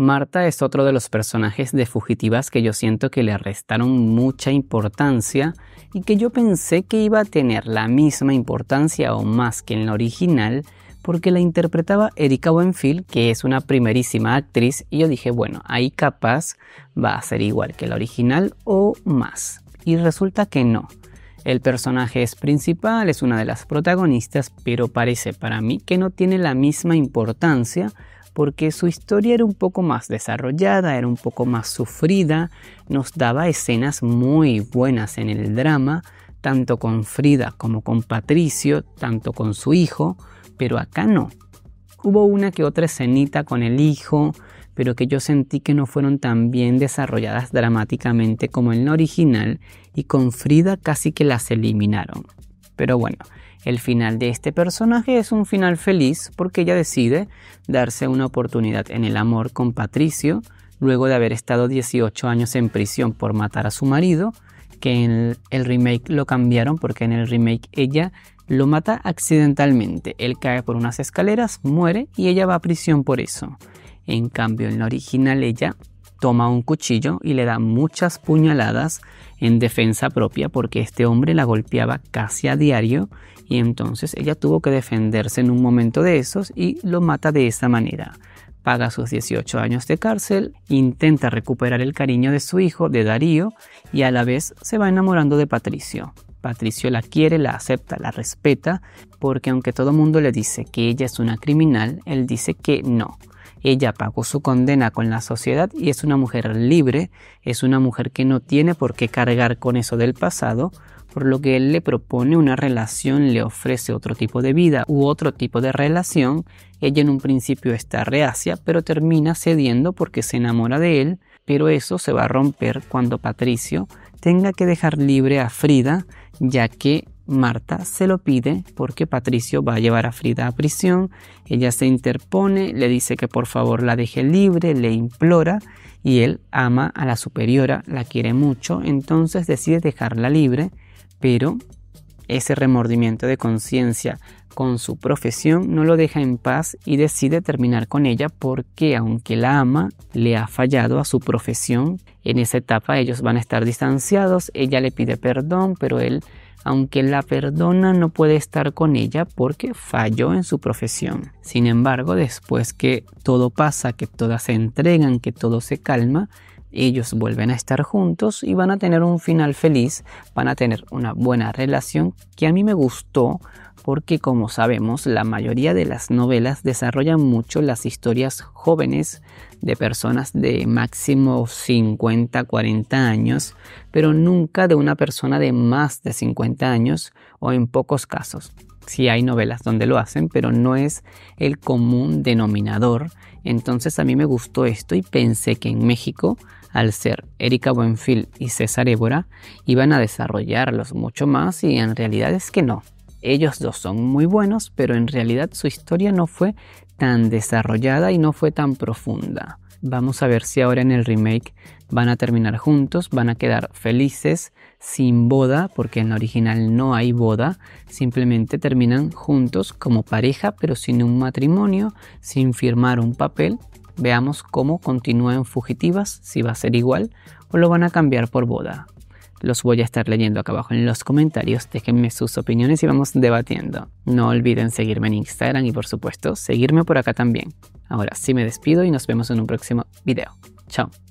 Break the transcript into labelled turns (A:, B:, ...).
A: Marta es otro de los personajes de Fugitivas que yo siento que le restaron mucha importancia y que yo pensé que iba a tener la misma importancia o más que en la original porque la interpretaba Erika Wenfield, que es una primerísima actriz, y yo dije, bueno, ahí capaz va a ser igual que la original o más. Y resulta que no. El personaje es principal, es una de las protagonistas, pero parece para mí que no tiene la misma importancia porque su historia era un poco más desarrollada, era un poco más sufrida, nos daba escenas muy buenas en el drama, tanto con Frida como con Patricio, tanto con su hijo, pero acá no. Hubo una que otra escenita con el hijo, pero que yo sentí que no fueron tan bien desarrolladas dramáticamente como en la original y con Frida casi que las eliminaron. Pero bueno, el final de este personaje es un final feliz porque ella decide darse una oportunidad en el amor con Patricio, luego de haber estado 18 años en prisión por matar a su marido, que en el remake lo cambiaron porque en el remake ella lo mata accidentalmente, él cae por unas escaleras, muere y ella va a prisión por eso. En cambio, en la original ella toma un cuchillo y le da muchas puñaladas en defensa propia porque este hombre la golpeaba casi a diario y entonces ella tuvo que defenderse en un momento de esos y lo mata de esa manera. Paga sus 18 años de cárcel, intenta recuperar el cariño de su hijo, de Darío, y a la vez se va enamorando de Patricio. Patricio la quiere, la acepta, la respeta, porque aunque todo mundo le dice que ella es una criminal, él dice que no, ella pagó su condena con la sociedad y es una mujer libre, es una mujer que no tiene por qué cargar con eso del pasado, por lo que él le propone una relación, le ofrece otro tipo de vida u otro tipo de relación. Ella en un principio está reacia, pero termina cediendo porque se enamora de él, pero eso se va a romper cuando Patricio tenga que dejar libre a Frida, ya que Marta se lo pide porque Patricio va a llevar a Frida a prisión. Ella se interpone, le dice que por favor la deje libre, le implora y él ama a la superiora, la quiere mucho, entonces decide dejarla libre, pero ese remordimiento de conciencia con su profesión no lo deja en paz y decide terminar con ella porque aunque la ama, le ha fallado a su profesión en esa etapa ellos van a estar distanciados, ella le pide perdón, pero él, aunque la perdona, no puede estar con ella porque falló en su profesión. Sin embargo, después que todo pasa, que todas se entregan, que todo se calma, ellos vuelven a estar juntos y van a tener un final feliz, van a tener una buena relación que a mí me gustó porque como sabemos la mayoría de las novelas desarrollan mucho las historias jóvenes, de personas de máximo 50, 40 años, pero nunca de una persona de más de 50 años o en pocos casos. Si hay novelas donde lo hacen, pero no es el común denominador. Entonces a mí me gustó esto y pensé que en México, al ser Erika Buenfil y César Évora, iban a desarrollarlos mucho más y en realidad es que no. Ellos dos son muy buenos, pero en realidad su historia no fue tan desarrollada y no fue tan profunda. Vamos a ver si ahora en el remake van a terminar juntos, van a quedar felices, sin boda, porque en la original no hay boda, simplemente terminan juntos como pareja, pero sin un matrimonio, sin firmar un papel. Veamos cómo continúa Fugitivas, si va a ser igual o lo van a cambiar por boda los voy a estar leyendo acá abajo en los comentarios. Déjenme sus opiniones y vamos debatiendo. No olviden seguirme en Instagram y por supuesto seguirme por acá también. Ahora sí me despido y nos vemos en un próximo video. Chao.